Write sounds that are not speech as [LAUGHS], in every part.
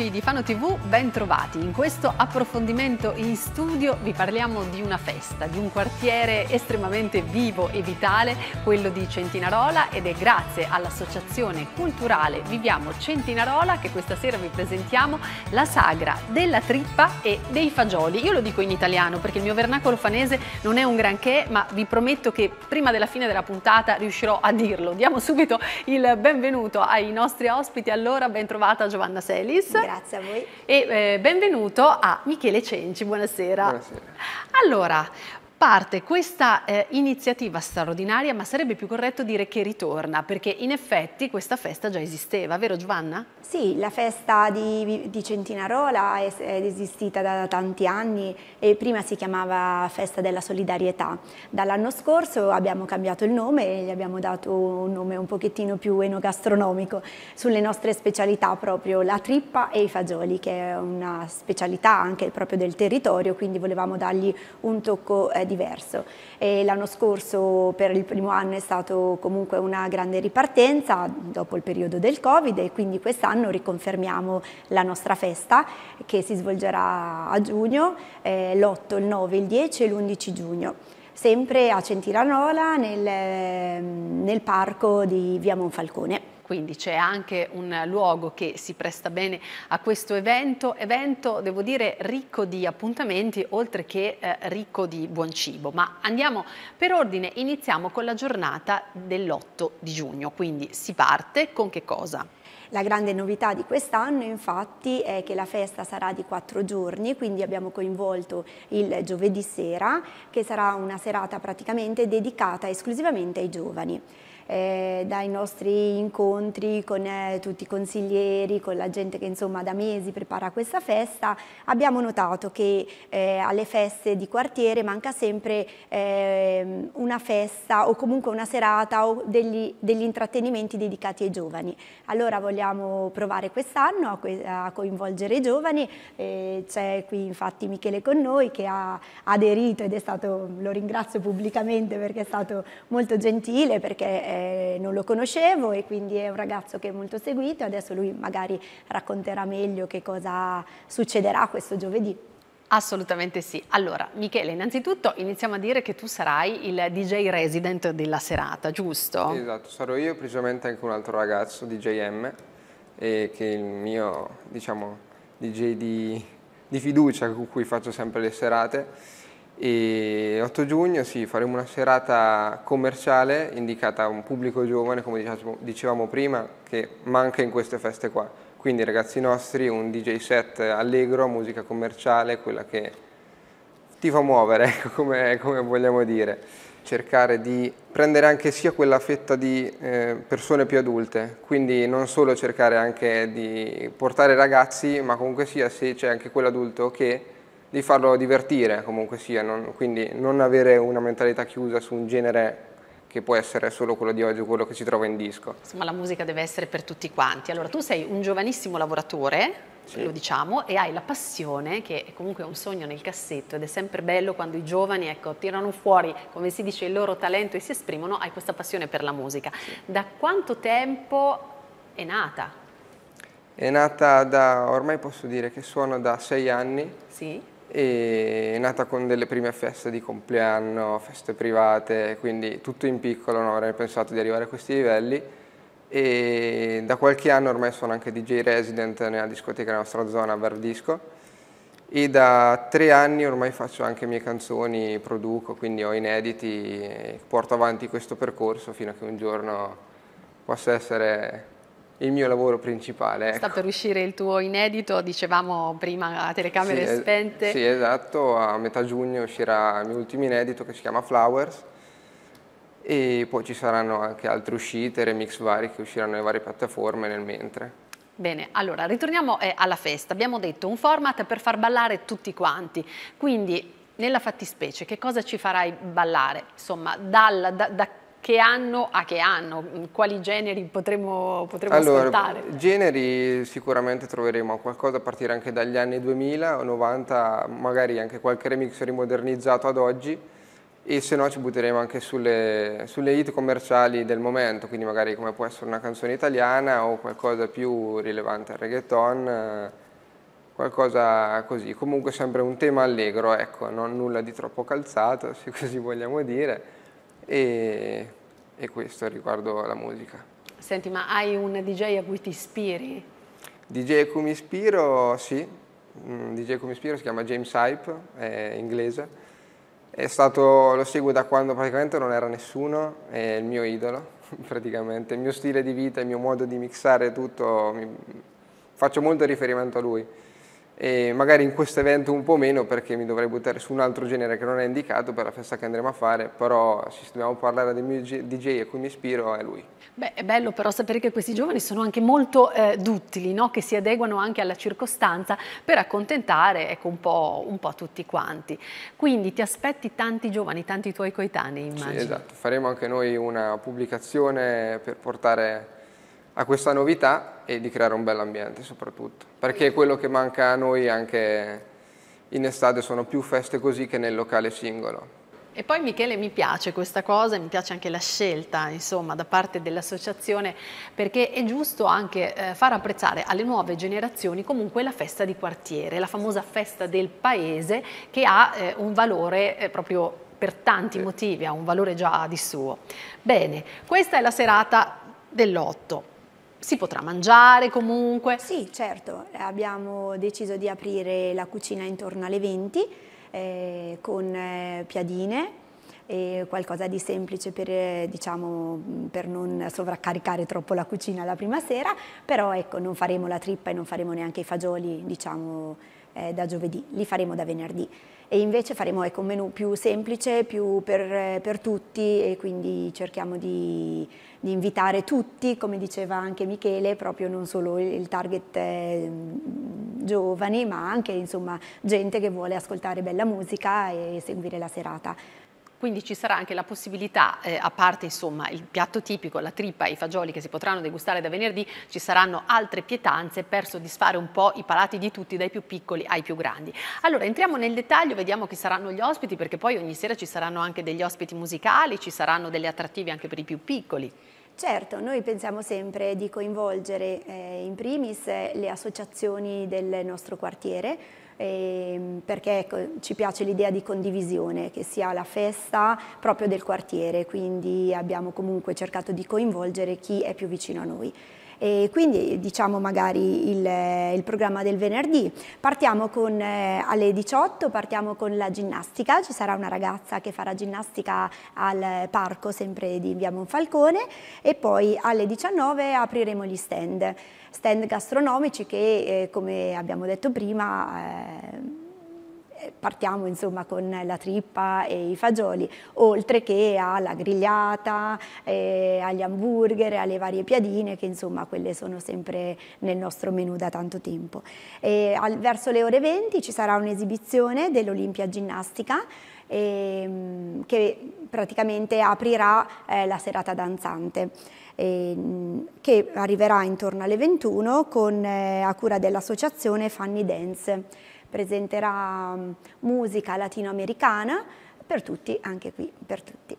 amici di Fano TV, ben trovati. In questo approfondimento in studio vi parliamo di una festa, di un quartiere estremamente vivo e vitale, quello di Centinarola ed è grazie all'associazione culturale Viviamo Centinarola che questa sera vi presentiamo la sagra della trippa e dei fagioli. Io lo dico in italiano perché il mio vernacolo fanese non è un granché, ma vi prometto che prima della fine della puntata riuscirò a dirlo. Diamo subito il benvenuto ai nostri ospiti. Allora, ben trovata Giovanna Selis. Grazie a voi. E eh, benvenuto a Michele Cenci, buonasera. Buonasera. Allora, parte questa eh, iniziativa straordinaria, ma sarebbe più corretto dire che ritorna, perché in effetti questa festa già esisteva, vero Giovanna? Sì, la festa di, di Centinarola è, è, esistita da tanti anni e prima si chiamava Festa della Solidarietà. Dall'anno scorso abbiamo cambiato il nome e gli abbiamo dato un nome un pochettino più enogastronomico sulle nostre specialità proprio la trippa e i fagioli che è una specialità anche proprio del territorio quindi volevamo dargli un tocco eh, diverso. l'anno scorso per il primo anno è stata comunque una grande ripartenza dopo il periodo del Covid e quindi quest'anno quest'anno riconfermiamo la nostra festa che si svolgerà a giugno, eh, l'8, il 9, il 10 e l'11 giugno sempre a Centiranola nel, ehm, nel parco di Via Monfalcone quindi c'è anche un luogo che si presta bene a questo evento, evento devo dire ricco di appuntamenti oltre che eh, ricco di buon cibo, ma andiamo per ordine, iniziamo con la giornata dell'8 di giugno, quindi si parte con che cosa? La grande novità di quest'anno infatti è che la festa sarà di quattro giorni, quindi abbiamo coinvolto il giovedì sera, che sarà una serata praticamente dedicata esclusivamente ai giovani eh, dai nostri incontri con eh, tutti i consiglieri, con la gente che insomma da mesi prepara questa festa, abbiamo notato che eh, alle feste di quartiere manca sempre ehm, una festa o comunque una serata o degli, degli, intrattenimenti dedicati ai giovani. Allora vogliamo provare quest'anno a, a, coinvolgere i giovani, c'è qui infatti Michele con noi che ha aderito ed è stato, lo ringrazio pubblicamente perché è stato molto gentile, perché eh, eh, non lo conoscevo e quindi è un ragazzo che è molto seguito, adesso lui magari racconterà meglio che cosa succederà questo giovedì. Assolutamente sì. Allora, Michele, innanzitutto iniziamo a dire che tu sarai il DJ resident della serata, giusto? Esatto, sarò io, precisamente anche un altro ragazzo, DJ M, che è il mio, diciamo, DJ di, di fiducia con cui faccio sempre le serate e 8 giugno sì, faremo una serata commerciale indicata a un pubblico giovane, come dicevamo prima, che manca in queste feste qua. Quindi ragazzi nostri, un DJ set allegro, musica commerciale, quella che ti fa muovere, [LAUGHS] ecco, come, come vogliamo dire. Cercare di prendere anche sia quella fetta di eh, persone più adulte, quindi non solo cercare anche di portare ragazzi, ma comunque sia se c'è anche quell'adulto che di farlo divertire comunque sia, non, quindi non avere una mentalità chiusa su un genere che può essere solo quello di oggi o quello che si trova in disco. Insomma la musica deve essere per tutti quanti. Allora tu sei un giovanissimo lavoratore, sì. lo diciamo, e hai la passione che è comunque un sogno nel cassetto ed è sempre bello quando i giovani ecco, tirano fuori, come si dice, il loro talento e si esprimono, hai questa passione per la musica. Sì. Da quanto tempo è nata? È nata da, ormai posso dire che suono da sei anni. Sì e è nata con delle prime feste di compleanno, feste private, quindi tutto in piccolo, non avrei pensato di arrivare a questi livelli e da qualche anno ormai sono anche DJ resident nella discoteca della nostra zona, a Verdisco e da tre anni ormai faccio anche mie canzoni, produco, quindi ho inediti e porto avanti questo percorso fino a che un giorno possa essere il mio lavoro principale. Ecco. Sta per uscire il tuo inedito, dicevamo prima a telecamere sì, spente. sì, esatto, a metà giugno uscirà il mio ultimo inedito che si chiama Flowers e poi ci saranno anche altre uscite, remix vari che usciranno nelle varie piattaforme nel mentre. Bene, allora ritorniamo eh, alla festa. Abbiamo detto un format per far ballare tutti quanti, quindi nella fattispecie che cosa ci farai ballare? Insomma, dal, da, da che hanno, a che anno? Mm, quali generi potremmo, potremmo allora, ascoltare? Generi sicuramente troveremo qualcosa a partire anche dagli anni 2000 o 90, magari anche qualche remix rimodernizzato ad oggi e se no ci butteremo anche sulle, sulle hit commerciali del momento, quindi magari come può essere una canzone italiana o qualcosa più rilevante al reggaeton, qualcosa così. Comunque sempre un tema allegro, ecco, non nulla di troppo calzato, [LAUGHS] se così vogliamo dire e, e questo riguardo la musica. Senti, ma hai un DJ a cui ti ispiri? DJ a cui mi ispiro, sì. Un mm, DJ a cui mi ispiro si chiama James Hype, è inglese. È stato, lo seguo da quando praticamente non era nessuno, è il mio idolo, [LAUGHS] praticamente. Il mio stile di vita, il mio modo di mixare tutto, mi, faccio molto riferimento a lui e magari in questo evento un po' meno perché mi dovrei buttare su un altro genere che non è indicato per la festa che andremo a fare, però se dobbiamo parlare del mio DJ a cui mi ispiro è lui. Beh, è bello però sapere che questi giovani sono anche molto eh, duttili, no? che si adeguano anche alla circostanza per accontentare ecco, un, po', un, po', tutti quanti. Quindi ti aspetti tanti giovani, tanti tuoi coetanei immagino. Sì, esatto, faremo anche noi una pubblicazione per portare a questa novità e di creare un bell'ambiente soprattutto, perché quello che manca a noi anche in estate sono più feste così che nel locale singolo. E poi Michele mi piace questa cosa, mi piace anche la scelta insomma, da parte dell'associazione perché è giusto anche eh, far apprezzare alle nuove generazioni comunque la festa di quartiere, la famosa festa del paese che ha eh, un valore eh, proprio per tanti motivi, ha un valore già di suo. Bene, questa è la serata dell'otto si potrà mangiare comunque? Sì, certo, abbiamo deciso di aprire la cucina intorno alle 20 eh, con eh, piadine e qualcosa di semplice per, eh, diciamo, per, non sovraccaricare troppo la cucina la prima sera, però ecco, non faremo la trippa e non faremo neanche i fagioli diciamo, eh, da giovedì, li faremo da venerdì e invece faremo ecco, un menu più semplice, più per, per tutti e quindi cerchiamo di, di, invitare tutti, come diceva anche Michele, proprio non solo il target eh, giovani ma anche insomma, gente che vuole ascoltare bella musica e seguire la serata quindi ci sarà anche la possibilità, eh, a parte insomma il piatto tipico, la trippa e i fagioli che si potranno degustare da venerdì, ci saranno altre pietanze per soddisfare un po' i palati di tutti, dai più piccoli ai più grandi. Allora entriamo nel dettaglio, vediamo chi saranno gli ospiti, perché poi ogni sera ci saranno anche degli ospiti musicali, ci saranno delle attrattive anche per i più piccoli. Certo, noi pensiamo sempre di coinvolgere eh, in primis eh, le associazioni del nostro quartiere, Ehm, perché ecco, ci piace l'idea di condivisione, che sia la festa proprio del quartiere, quindi abbiamo comunque cercato di coinvolgere chi è più vicino a noi e quindi diciamo magari il, il programma del venerdì. Partiamo con, eh, alle 18, partiamo con la ginnastica, ci sarà una ragazza che farà ginnastica al parco sempre di Via Monfalcone e poi alle 19 apriremo gli stand, stand gastronomici che eh, come abbiamo detto prima eh, partiamo insomma con la trippa e i fagioli, oltre che alla grigliata, eh, agli hamburger, alle varie piadine che insomma quelle sono sempre nel nostro menù da tanto tempo. E, al, verso le ore 20 ci sarà un'esibizione dell'Olimpia Ginnastica eh, che praticamente aprirà eh, la serata danzante. Ehm, che arriverà intorno alle 21 con, eh, a cura dell'associazione Fanny Dance. Presenterà mm, musica latinoamericana per tutti, anche qui per tutti.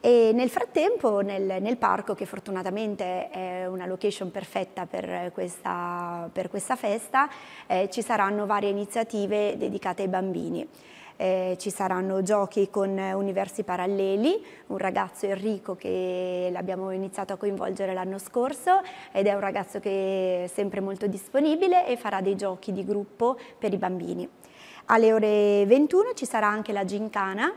E nel frattempo nel, nel, parco, che fortunatamente è una location perfetta per questa, per questa festa, eh, ci saranno varie iniziative dedicate ai bambini eh, ci saranno giochi con universi paralleli, un ragazzo Enrico che l'abbiamo iniziato a coinvolgere l'anno scorso ed è un ragazzo che è sempre molto disponibile e farà dei giochi di gruppo per i bambini. Alle ore 21 ci sarà anche la gincana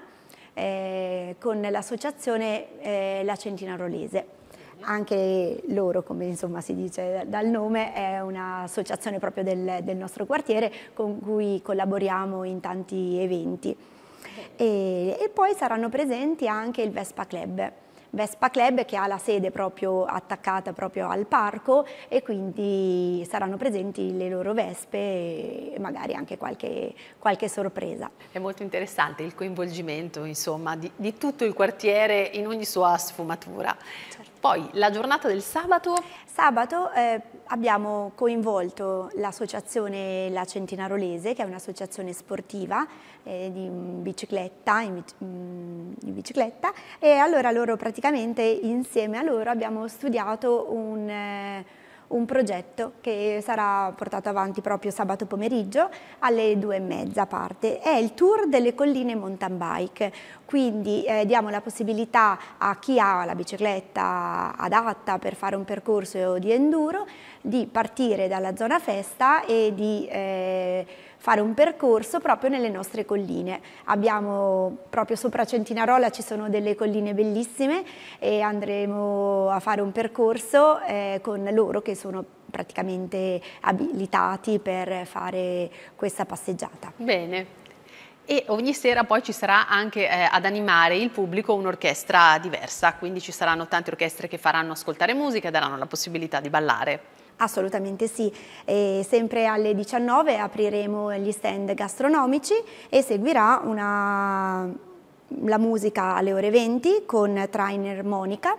eh, con l'associazione eh, La Centina Rolese anche loro, come insomma si dice dal nome, è un'associazione proprio del, del, nostro quartiere con cui collaboriamo in tanti eventi. E, e poi saranno presenti anche il Vespa Club. Vespa Club che ha la sede proprio attaccata proprio al parco e quindi saranno presenti le loro vespe e magari anche qualche, qualche sorpresa. È molto interessante il coinvolgimento insomma, di, di, tutto il quartiere in ogni sua sfumatura. Certo. Poi la giornata del sabato? Sabato eh, abbiamo coinvolto l'associazione La Centinarolese, che è un'associazione sportiva eh, di bicicletta, in, in mm, bicicletta, e allora loro praticamente insieme a loro abbiamo studiato un... Eh, un progetto che sarà portato avanti proprio sabato pomeriggio alle due e mezza parte. È il tour delle colline mountain bike, quindi eh, diamo la possibilità a chi ha la bicicletta adatta per fare un percorso di enduro di partire dalla zona festa e di... Eh, fare un percorso proprio nelle nostre colline. Abbiamo proprio sopra Centinarola ci sono delle colline bellissime e andremo a fare un percorso eh, con loro che sono praticamente abilitati per fare questa passeggiata. Bene. E ogni sera poi ci sarà anche eh, ad animare il pubblico un'orchestra diversa, quindi ci saranno tante orchestre che faranno ascoltare musica e daranno la possibilità di ballare. Assolutamente sì, e sempre alle 19 apriremo gli stand gastronomici e seguirà una, la musica alle ore 20 con Trainer Monica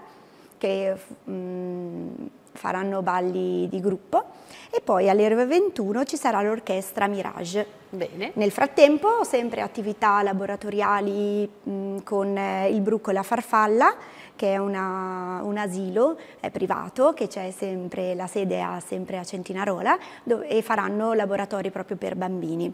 che mh, mm, faranno balli di gruppo e poi alle ore 21 ci sarà l'orchestra Mirage. Bene. Nel frattempo sempre attività laboratoriali mh, mm, con eh, il bruco e la farfalla che è una, un asilo è privato, che sempre, la sede è sempre a Centinarola, dove, e faranno laboratori proprio per bambini.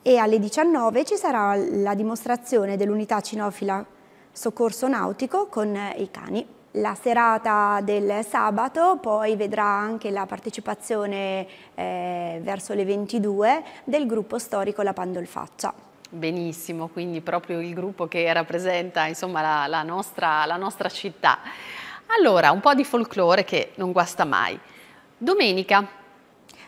E alle 19 ci sarà la dimostrazione dell'unità cinofila soccorso nautico con i cani. La serata del sabato poi vedrà anche la partecipazione eh, verso le 22 del gruppo storico La Pandolfaccia. Benissimo, quindi proprio il gruppo che rappresenta insomma, la, la, nostra, la nostra città. Allora, un po' di folklore che non guasta mai. Domenica.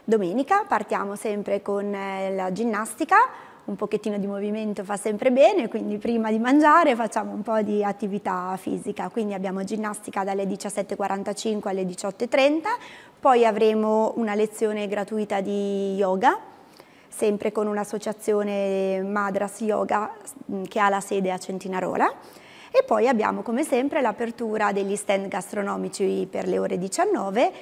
Domenica partiamo sempre con eh, la ginnastica, un pochettino di movimento fa sempre bene, quindi prima di mangiare facciamo un po' di attività fisica, quindi abbiamo ginnastica dalle 17.45 alle 18.30, poi avremo una lezione gratuita di yoga sempre con un'associazione Madras Yoga mm, che ha la sede a Centinarola. E poi abbiamo come sempre l'apertura degli stand gastronomici per le ore 19.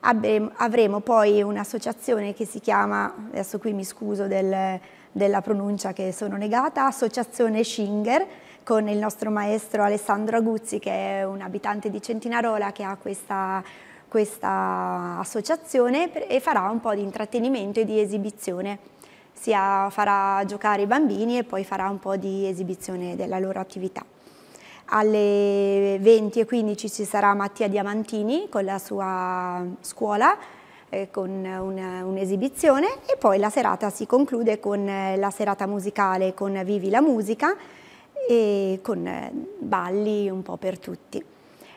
Avremo poi un'associazione che si chiama, adesso qui mi scuso del, della pronuncia che sono negata, Associazione Schinger con il nostro maestro Alessandro Aguzzi che è un abitante di Centinarola che ha questa questa associazione e farà un po' di intrattenimento e di esibizione sia farà giocare i bambini e poi farà un po' di esibizione della loro attività. Alle 20.15 ci sarà Mattia Diamantini con la sua scuola, eh, con un'esibizione un e poi la serata si conclude con eh, la serata musicale con Vivi la musica e con eh, balli un po' per tutti.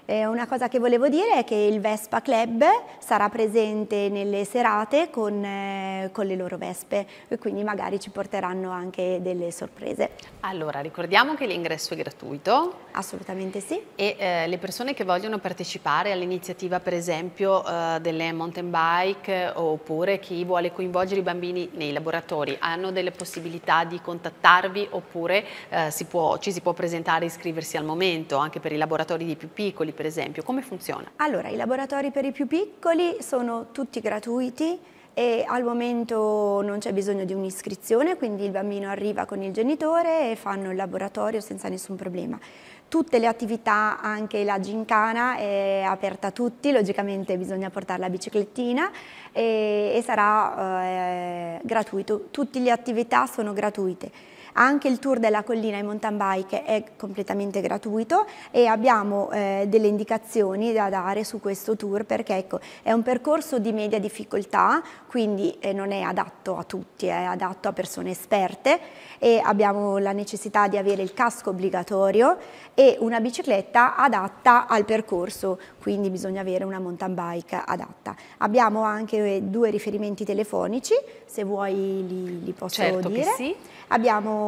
Eh, una cosa che volevo dire è che il Vespa Club sarà presente nelle serate con, eh, con le loro vespe e quindi magari ci porteranno anche delle sorprese. Allora, ricordiamo che l'ingresso è gratuito. Assolutamente sì. E eh, le persone che vogliono partecipare all'iniziativa per esempio eh, delle mountain bike eh, oppure chi vuole coinvolgere i bambini nei laboratori hanno delle possibilità di contattarvi oppure eh, si può, ci si può presentare e iscriversi al momento anche per i laboratori di più piccoli piccoli, per esempio, come funziona? Allora, i laboratori per i più piccoli sono tutti gratuiti e al momento non c'è bisogno di un'iscrizione, quindi il bambino arriva con il genitore e fanno il laboratorio senza nessun problema. Tutte le attività, anche la gincana, è aperta a tutti, logicamente bisogna portare la biciclettina e, e sarà eh, gratuito. Tutte le attività sono gratuite. Anche il tour della collina in mountain bike è completamente gratuito e abbiamo eh, delle indicazioni da dare su questo tour perché ecco, è un percorso di media difficoltà, quindi eh, non è adatto a tutti, è adatto a persone esperte e abbiamo la necessità di avere il casco obbligatorio e una bicicletta adatta al percorso, quindi bisogna avere una mountain bike adatta. Abbiamo anche eh, due riferimenti telefonici, se vuoi li, li posso certo dire. Sì. Abbiamo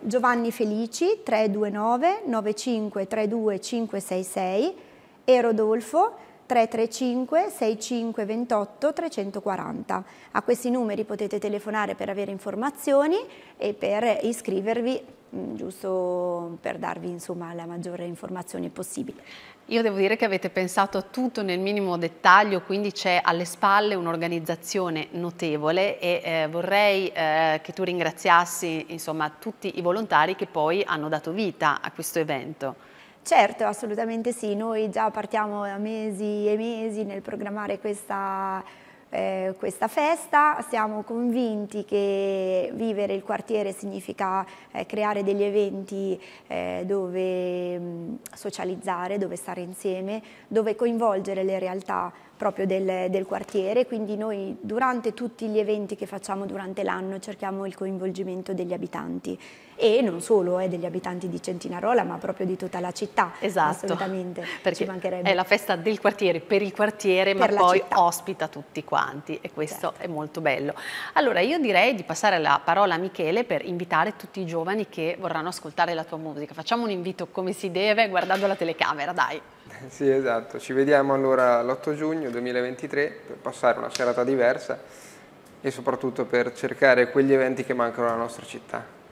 Giovanni Felici 329 9532 566 e Rodolfo 335 65 28 340. A questi numeri potete telefonare per avere informazioni e per iscrivervi, mm, giusto per darvi insomma, la maggiore informazione possibile. Io devo dire che avete pensato a tutto nel minimo dettaglio, quindi c'è alle spalle un'organizzazione notevole e eh, vorrei eh, che tu ringraziassi insomma, tutti i volontari che poi hanno dato vita a questo evento. Certo, assolutamente sì, noi già partiamo da mesi e mesi nel programmare questa, eh, questa festa, siamo convinti che vivere il quartiere significa eh, creare degli eventi eh, dove mh, mm, socializzare, dove stare insieme, dove coinvolgere le realtà proprio del, del quartiere, quindi noi durante tutti gli eventi che facciamo durante l'anno cerchiamo il coinvolgimento degli abitanti e non solo eh, degli abitanti di Centinarola ma proprio di tutta la città esatto, assolutamente [LAUGHS] perché è la festa del quartiere per il quartiere per ma poi città. ospita tutti quanti e questo certo. è molto bello allora io direi di passare la parola a Michele per invitare tutti i giovani che vorranno ascoltare la tua musica facciamo un invito come si deve guardando la telecamera dai [LAUGHS] sì, esatto. Ci vediamo allora l'8 giugno 2023 per passare una serata diversa e soprattutto per cercare quegli eventi che mancano alla nostra città.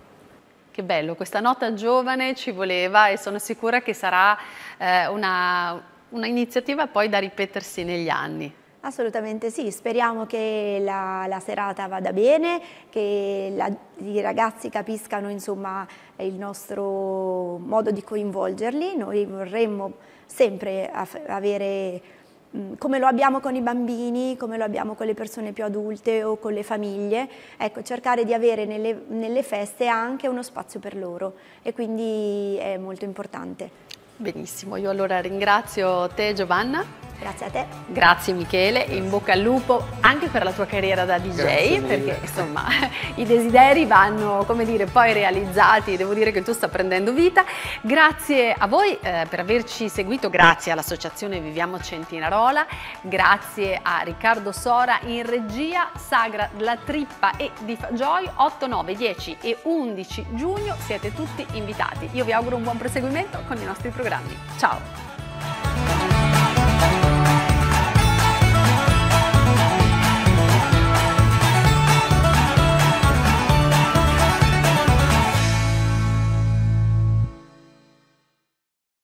Che bello, questa nota giovane ci voleva e sono sicura che sarà eh, una, iniziativa poi da ripetersi negli anni. Assolutamente sì, speriamo che la, la serata vada bene, che la, i ragazzi capiscano insomma, il nostro modo di coinvolgerli. Noi vorremmo sempre avere, mm, come lo abbiamo con i bambini, come lo abbiamo con le persone più adulte o con le famiglie, ecco, cercare di avere nelle, nelle feste anche uno spazio per loro e quindi è molto importante. Benissimo, io allora ringrazio te Giovanna Grazie a te. Grazie Michele, in bocca al lupo anche per la tua carriera da DJ, perché insomma [LAUGHS] i desideri vanno, come dire, poi realizzati, devo dire che tu sta prendendo vita. Grazie a voi eh, per averci seguito, grazie all'associazione Viviamo Centinarola, grazie a Riccardo Sora in regia, Sagra La Trippa e Di Joy 8, 9, 10 e 11 giugno siete tutti invitati. Io vi auguro un buon proseguimento con i nostri programmi. Ciao!